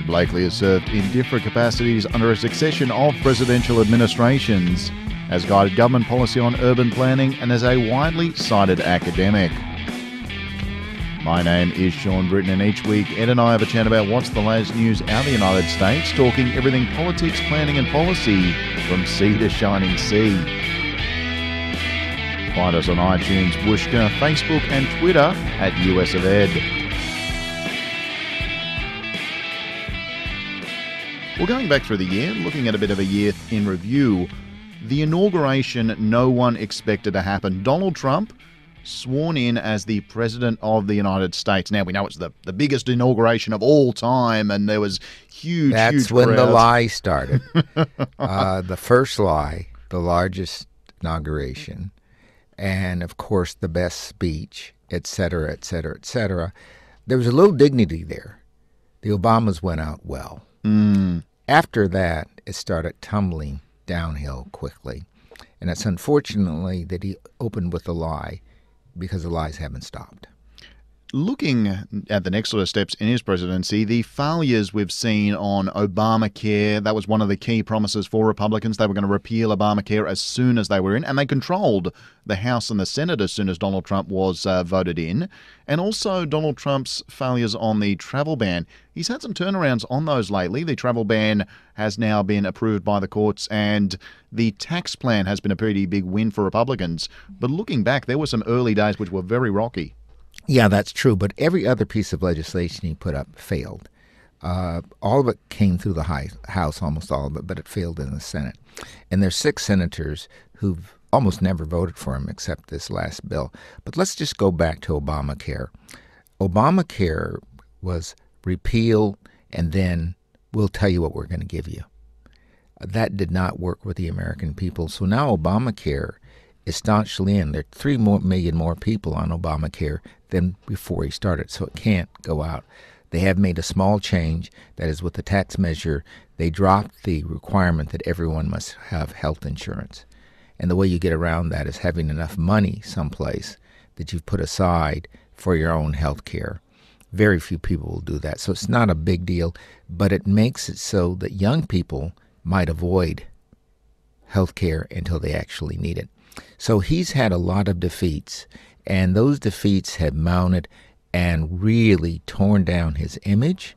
Ed Blakely has served in different capacities under a succession of presidential administrations, has guided government policy on urban planning, and is a widely cited academic. My name is Sean Britton, and each week Ed and I have a chat about what's the latest news out of the United States, talking everything politics, planning, and policy from sea to shining sea. Find us on iTunes, Wooshka, Facebook, and Twitter at US of Ed. We're going back through the year, looking at a bit of a year in review. The inauguration no one expected to happen. Donald Trump sworn in as the President of the United States. Now, we know it's the, the biggest inauguration of all time, and there was huge, That's huge when crowds. the lie started. uh, the first lie, the largest inauguration, and of course, the best speech, et cetera, et cetera, et cetera. There was a little dignity there. The Obamas went out well. Mm. After that, it started tumbling downhill quickly. And it's unfortunately that he opened with a lie because the lies haven't stopped looking at the next sort of steps in his presidency, the failures we've seen on Obamacare, that was one of the key promises for Republicans. They were going to repeal Obamacare as soon as they were in, and they controlled the House and the Senate as soon as Donald Trump was uh, voted in. And also Donald Trump's failures on the travel ban. He's had some turnarounds on those lately. The travel ban has now been approved by the courts, and the tax plan has been a pretty big win for Republicans. But looking back, there were some early days which were very rocky. Yeah, that's true. But every other piece of legislation he put up failed. Uh, all of it came through the high, House, almost all of it, but it failed in the Senate. And there's six senators who've almost never voted for him except this last bill. But let's just go back to Obamacare. Obamacare was repeal and then we'll tell you what we're going to give you. That did not work with the American people. So now Obamacare is staunchly in. There are 3 more, million more people on Obamacare than before he started, so it can't go out. They have made a small change, that is, with the tax measure, they dropped the requirement that everyone must have health insurance. And the way you get around that is having enough money someplace that you've put aside for your own health care. Very few people will do that. So it's not a big deal, but it makes it so that young people might avoid health care until they actually need it. So he's had a lot of defeats, and those defeats have mounted and really torn down his image,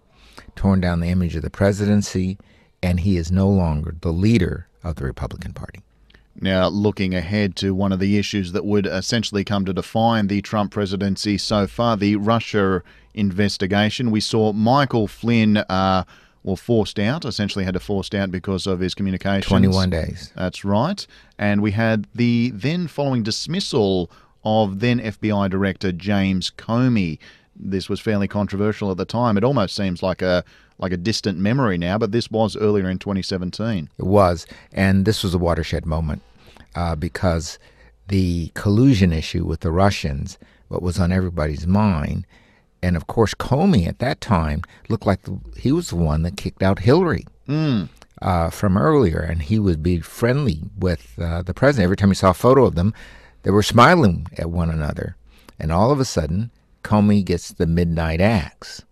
torn down the image of the presidency, and he is no longer the leader of the Republican Party. Now, looking ahead to one of the issues that would essentially come to define the Trump presidency so far, the Russia investigation. We saw Michael Flynn. Uh, or forced out, essentially had to forced out because of his communications. 21 days. That's right. And we had the then following dismissal of then FBI Director James Comey. This was fairly controversial at the time. It almost seems like a like a distant memory now, but this was earlier in 2017. It was, and this was a watershed moment uh, because the collusion issue with the Russians, what was on everybody's mind, and of course Comey at that time looked like the, he was the one that kicked out Hillary mm. uh, from earlier, and he would be friendly with uh, the president. Every time he saw a photo of them, they were smiling at one another, and all of a sudden Comey gets the midnight axe,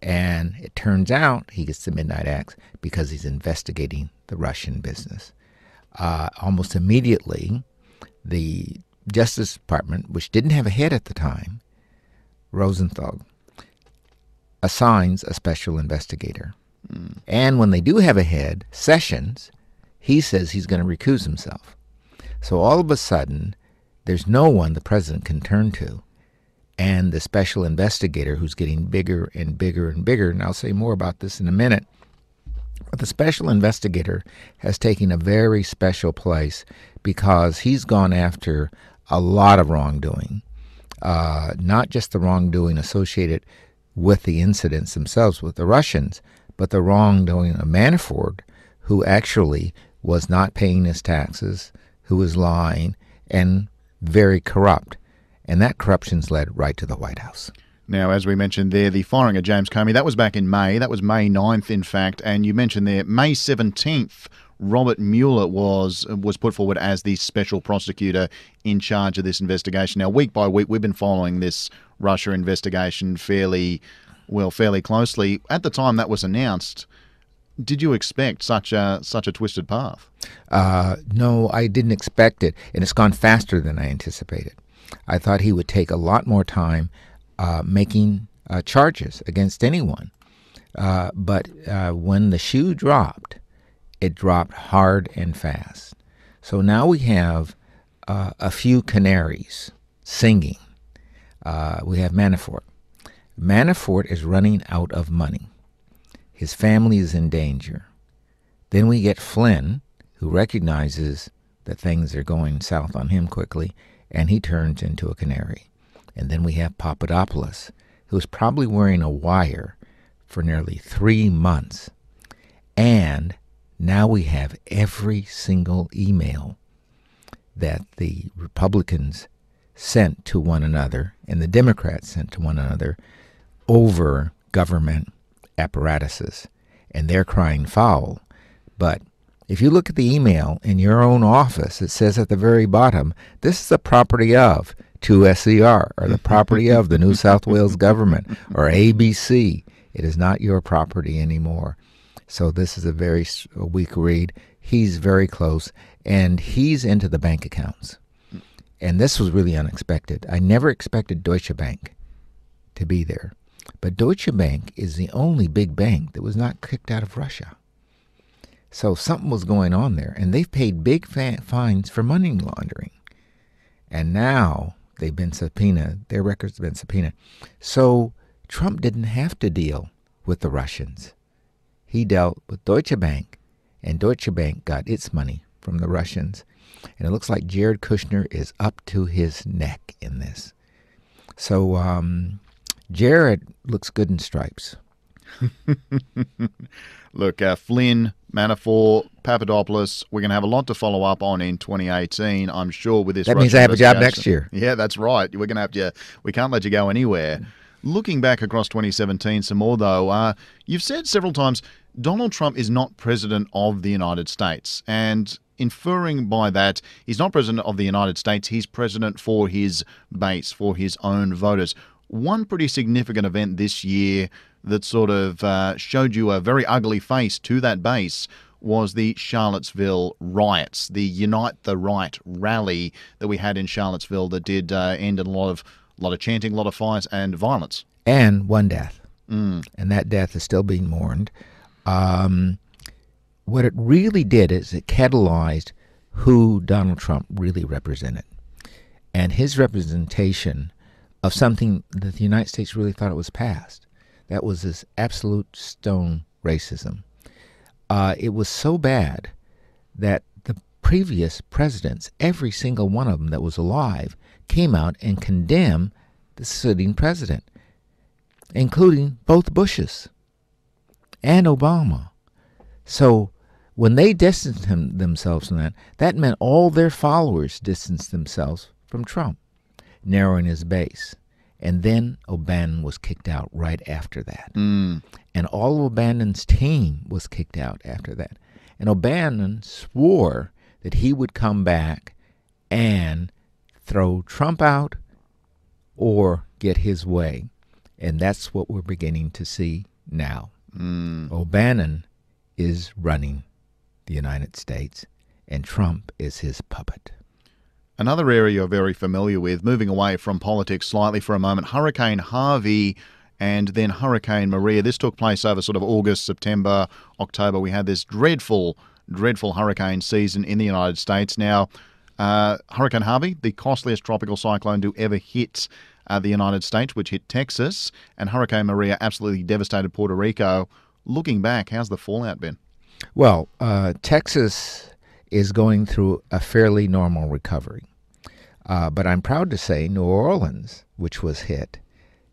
and it turns out he gets the midnight axe because he's investigating the Russian business. Uh, almost immediately, the Justice Department, which didn't have a head at the time, Rosenthal assigns a special investigator. Mm. And when they do have a head, Sessions, he says he's going to recuse himself. So all of a sudden, there's no one the president can turn to. And the special investigator, who's getting bigger and bigger and bigger, and I'll say more about this in a minute, but the special investigator has taken a very special place because he's gone after a lot of wrongdoing uh, not just the wrongdoing associated with the incidents themselves with the Russians, but the wrongdoing of Manafort, who actually was not paying his taxes, who was lying, and very corrupt. And that corruption's led right to the White House. Now, as we mentioned there, the firing of James Comey, that was back in May. That was May 9th, in fact. And you mentioned there, May 17th Robert Mueller was was put forward as the special prosecutor in charge of this investigation. Now, week by week, we've been following this Russia investigation fairly well, fairly closely. At the time that was announced, did you expect such a such a twisted path? Uh, no, I didn't expect it, and it's gone faster than I anticipated. I thought he would take a lot more time uh, making uh, charges against anyone, uh, but uh, when the shoe dropped it dropped hard and fast. So now we have uh, a few canaries singing. Uh, we have Manafort. Manafort is running out of money. His family is in danger. Then we get Flynn, who recognizes that things are going south on him quickly, and he turns into a canary. And then we have Papadopoulos, who's probably wearing a wire for nearly three months. And now we have every single email that the Republicans sent to one another and the Democrats sent to one another over government apparatuses. And they're crying foul. But if you look at the email in your own office, it says at the very bottom, this is the property of 2SER or the property of the New South Wales government or ABC. It is not your property anymore. So this is a very weak read. He's very close, and he's into the bank accounts. And this was really unexpected. I never expected Deutsche Bank to be there. But Deutsche Bank is the only big bank that was not kicked out of Russia. So something was going on there, and they've paid big fines for money laundering. And now they've been subpoenaed, their records have been subpoenaed. So Trump didn't have to deal with the Russians he dealt with Deutsche Bank, and Deutsche Bank got its money from the Russians. And it looks like Jared Kushner is up to his neck in this. So um, Jared looks good in stripes. Look, uh, Flynn, Manafort, Papadopoulos, we're going to have a lot to follow up on in 2018, I'm sure. With this, that Russian means I have a job next year. Yeah, that's right. We're going to have to. We can't let you go anywhere. Looking back across 2017 some more, though, uh, you've said several times Donald Trump is not president of the United States. And inferring by that he's not president of the United States, he's president for his base, for his own voters. One pretty significant event this year that sort of uh, showed you a very ugly face to that base was the Charlottesville riots, the Unite the Right rally that we had in Charlottesville that did uh, end in a lot of a lot of chanting, a lot of fires, and violence. And one death. Mm. And that death is still being mourned. Um, what it really did is it catalyzed who Donald Trump really represented. And his representation of something that the United States really thought it was past. That was this absolute stone racism. Uh, it was so bad that the previous presidents, every single one of them that was alive, came out and condemned the sitting president, including both Bushes and Obama. So when they distanced him, themselves from that, that meant all their followers distanced themselves from Trump, narrowing his base. And then O'Bannon was kicked out right after that. Mm. And all of O'Bannon's team was kicked out after that. And O'Bannon swore that he would come back and throw Trump out or get his way. And that's what we're beginning to see now. Mm. O'Bannon is running the United States, and Trump is his puppet. Another area you're very familiar with, moving away from politics slightly for a moment, Hurricane Harvey and then Hurricane Maria. This took place over sort of August, September, October. We had this dreadful, dreadful hurricane season in the United States. Now, uh, Hurricane Harvey, the costliest tropical cyclone to ever hit uh, the United States, which hit Texas, and Hurricane Maria absolutely devastated Puerto Rico. Looking back, how's the fallout been? Well, uh, Texas is going through a fairly normal recovery. Uh, but I'm proud to say New Orleans, which was hit,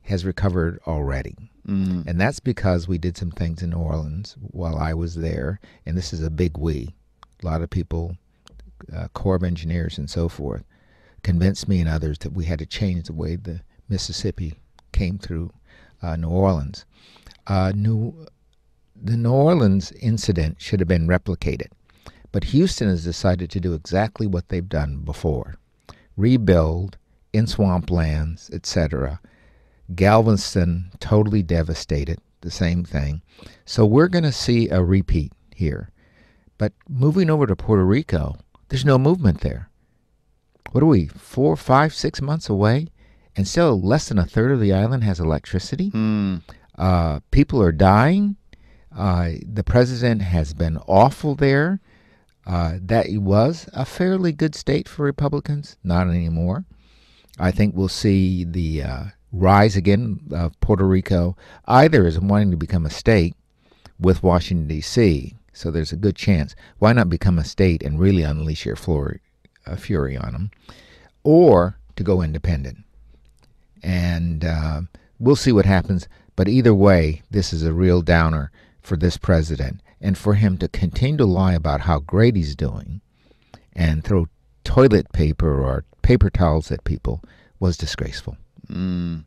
has recovered already. Mm. And that's because we did some things in New Orleans while I was there. And this is a big we. A lot of people uh, Corps of Engineers and so forth, convinced me and others that we had to change the way the Mississippi came through uh, New Orleans. Uh, New, the New Orleans incident should have been replicated, but Houston has decided to do exactly what they've done before rebuild in swamplands, etc. Galveston totally devastated, the same thing. So we're going to see a repeat here. But moving over to Puerto Rico, there's no movement there. What are we, four, five, six months away? And still less than a third of the island has electricity. Mm. Uh, people are dying. Uh, the president has been awful there. Uh, that was a fairly good state for Republicans, not anymore. I think we'll see the uh, rise again of Puerto Rico either as wanting to become a state with Washington, D.C., so there's a good chance. Why not become a state and really unleash your fury, uh, fury on them? Or to go independent. And uh, we'll see what happens. But either way, this is a real downer for this president. And for him to continue to lie about how great he's doing and throw toilet paper or paper towels at people was disgraceful. Mm.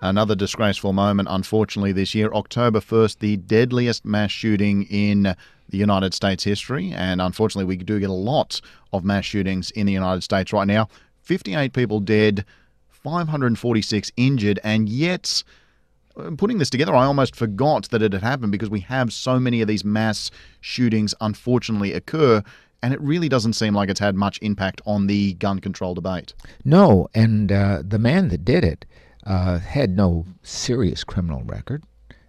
Another disgraceful moment, unfortunately, this year, October 1st, the deadliest mass shooting in the United States history. And unfortunately, we do get a lot of mass shootings in the United States right now. 58 people dead, 546 injured, and yet. Um, putting this together, I almost forgot that it had happened because we have so many of these mass shootings unfortunately occur and it really doesn't seem like it's had much impact on the gun control debate. No, and uh, the man that did it uh, had no serious criminal record,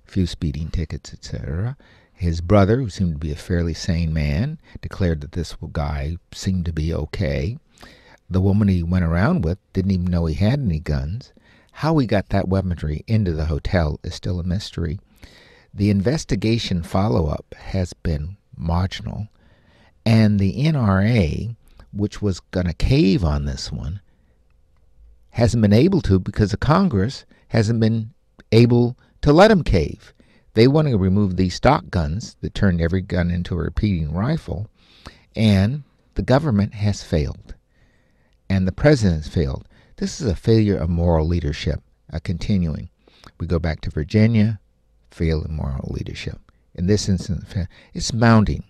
few speeding tickets, etc. His brother, who seemed to be a fairly sane man, declared that this guy seemed to be okay. The woman he went around with didn't even know he had any guns. How he got that weaponry into the hotel is still a mystery. The investigation follow up has been marginal, and the NRA, which was going to cave on this one, hasn't been able to because the Congress hasn't been able to let him cave. They want to remove these stock guns that turned every gun into a repeating rifle, and the government has failed, and the president has failed. This is a failure of moral leadership, a continuing. We go back to Virginia, failed moral leadership. In this instance, it's mounting.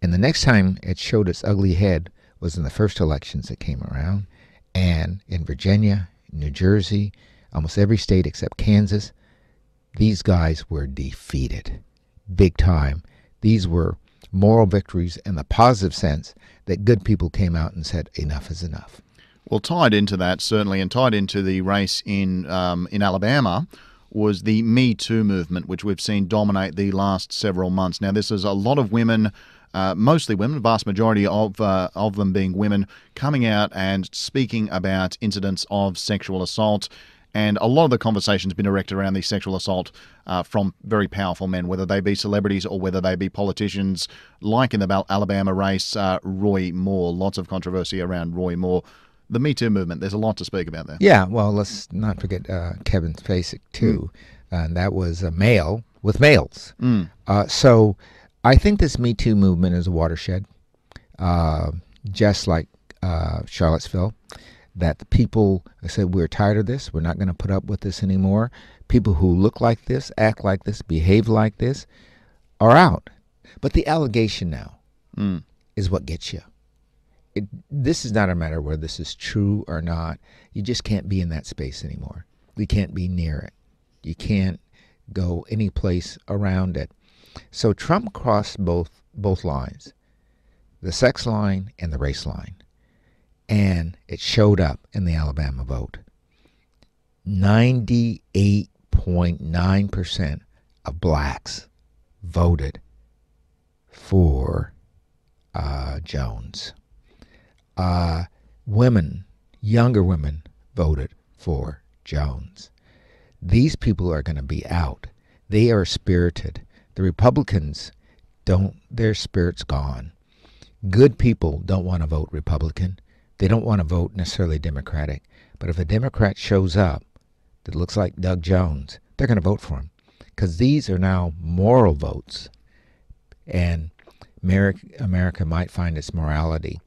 And the next time it showed its ugly head was in the first elections that came around. And in Virginia, New Jersey, almost every state except Kansas, these guys were defeated big time. These were moral victories in the positive sense that good people came out and said, enough is enough. Well, tied into that, certainly, and tied into the race in, um, in Alabama was the Me Too movement, which we've seen dominate the last several months. Now, this is a lot of women. Uh, mostly women, vast majority of uh, of them being women, coming out and speaking about incidents of sexual assault and a lot of the conversation's been directed around the sexual assault uh, from very powerful men, whether they be celebrities or whether they be politicians, like in the Alabama race, uh, Roy Moore. Lots of controversy around Roy Moore. The Me Too movement, there's a lot to speak about there. Yeah, well, let's not forget uh, Kevin Spacek, too. Mm. And that was a male with males. Mm. so I think this Me Too movement is a watershed, uh, just like uh, Charlottesville that the people said, we're tired of this, we're not going to put up with this anymore. People who look like this, act like this, behave like this are out. But the allegation now mm. is what gets you. It, this is not a matter whether this is true or not. You just can't be in that space anymore. You can't be near it. You can't go any place around it. So Trump crossed both both lines, the sex line and the race line and it showed up in the Alabama vote. 98.9% of blacks voted for uh, Jones. Uh, women, younger women, voted for Jones. These people are going to be out. They are spirited. The Republicans don't, their spirit's gone. Good people don't want to vote Republican they don't want to vote necessarily Democratic, but if a Democrat shows up that looks like Doug Jones, they're going to vote for him because these are now moral votes, and America might find its morality.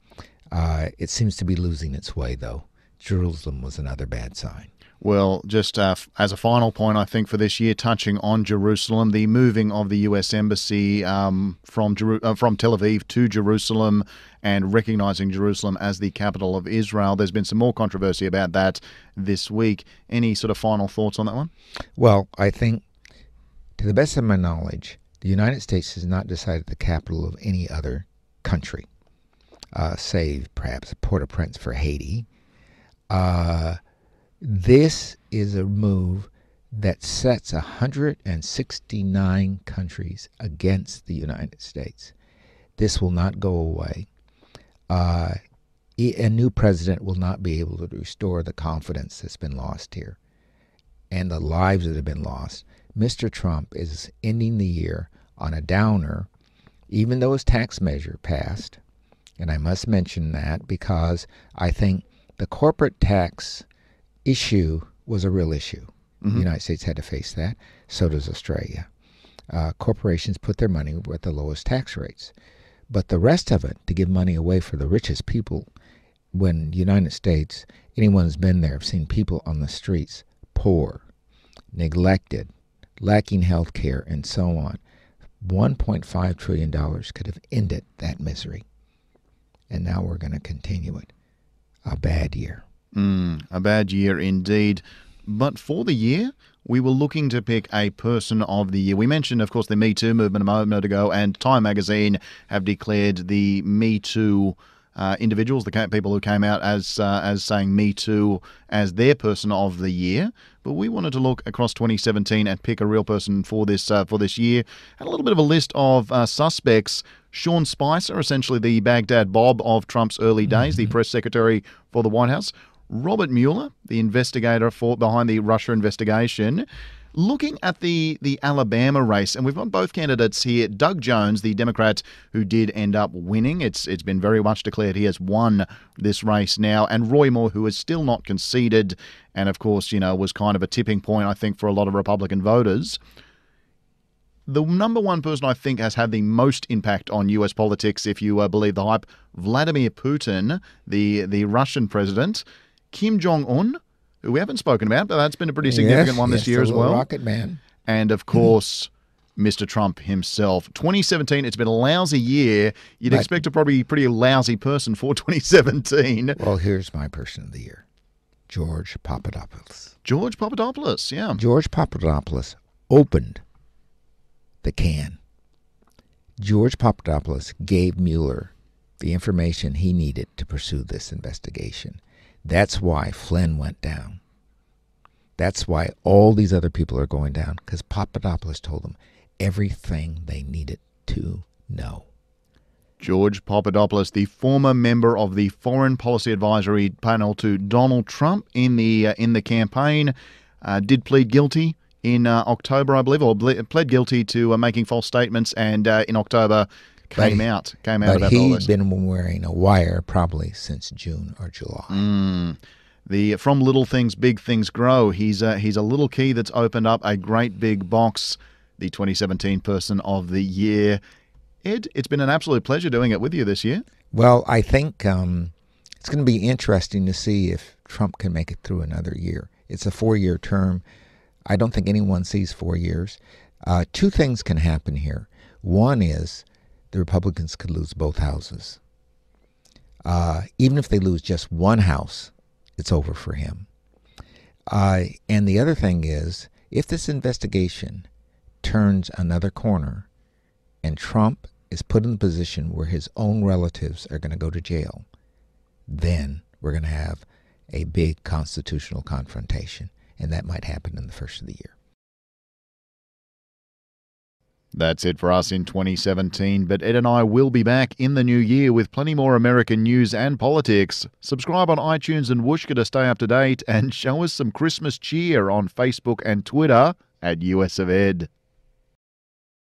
Uh, it seems to be losing its way, though. Jerusalem was another bad sign. Well, just uh, as a final point, I think for this year, touching on Jerusalem, the moving of the U.S. embassy um, from Jeru- uh, from Tel Aviv to Jerusalem and recognizing Jerusalem as the capital of Israel. There's been some more controversy about that this week. Any sort of final thoughts on that one? Well, I think, to the best of my knowledge, the United States has not decided the capital of any other country, uh, save perhaps Port-au-Prince for Haiti. Uh, this is a move that sets 169 countries against the United States. This will not go away. Uh, a new president will not be able to restore the confidence that's been lost here and the lives that have been lost. Mr. Trump is ending the year on a downer, even though his tax measure passed. And I must mention that because I think the corporate tax issue was a real issue. Mm-hmm. The United States had to face that. So does Australia. Uh, corporations put their money at the lowest tax rates. But the rest of it, to give money away for the richest people, when United States, anyone who's been there, have seen people on the streets, poor, neglected, lacking health care, and so on. $1.5 trillion could have ended that misery. And now we're going to continue it. A bad year. Mm, a bad year indeed. But for the year, we were looking to pick a person of the year. We mentioned, of course, the Me Too movement a moment ago, and Time magazine have declared the Me Too. Uh, individuals, the people who came out as uh, as saying Me Too as their person of the year. But we wanted to look across 2017 and pick a real person for this uh, for this year. Had a little bit of a list of uh, suspects. Sean Spicer, essentially the Baghdad Bob of Trump's early days, mm-hmm. the press secretary for the White House. Robert Mueller, the investigator for, behind the Russia investigation. Looking at the, the Alabama race, and we've got both candidates here. Doug Jones, the Democrat who did end up winning, it's it's been very much declared he has won this race now, and Roy Moore, who has still not conceded, and of course, you know, was kind of a tipping point, I think, for a lot of Republican voters the number one person I think has had the most impact on U.S. politics, if you uh, believe the hype, Vladimir Putin, the the Russian president. Kim Jong Un, who we haven't spoken about, but that's been a pretty significant yes, one this yes, year as well. Rocket Man, and of course. Mr. Trump himself. 2017, it's been a lousy year. You'd right. expect a probably pretty lousy person for 2017. Well, here's my person of the year George Papadopoulos. George Papadopoulos, yeah. George Papadopoulos opened the can. George Papadopoulos gave Mueller the information he needed to pursue this investigation. That's why Flynn went down. That's why all these other people are going down, because Papadopoulos told them everything they needed to know. George Papadopoulos, the former member of the Foreign Policy Advisory Panel to Donald Trump in the uh, in the campaign, uh, did plead guilty in uh, October, I believe, or ble- pled guilty to uh, making false statements, and uh, in October came but, out came out about all this. he been wearing a wire probably since June or July. Mm. The from little things, big things grow. He's a, uh, he's a little key that's opened up a great big box. The 2017 Person of the Year. Ed, it's been an absolute pleasure doing it with you this year. Well, I think um, it's going to be interesting to see if Trump can make it through another year. It's a four-year term. I don't think anyone sees four years. Uh, two things can happen here. One is the Republicans could lose both houses. Uh, even if they lose just one house, it's over for him. Uh, and the other thing is, if this investigation turns another corner and Trump is put in the position where his own relatives are going to go to jail, then we're going to have a big constitutional confrontation. And that might happen in the first of the year. That's it for us in 2017, but Ed and I will be back in the new year with plenty more American news and politics. Subscribe on iTunes and Wooshka to stay up to date and show us some Christmas cheer on Facebook and Twitter at US of Ed.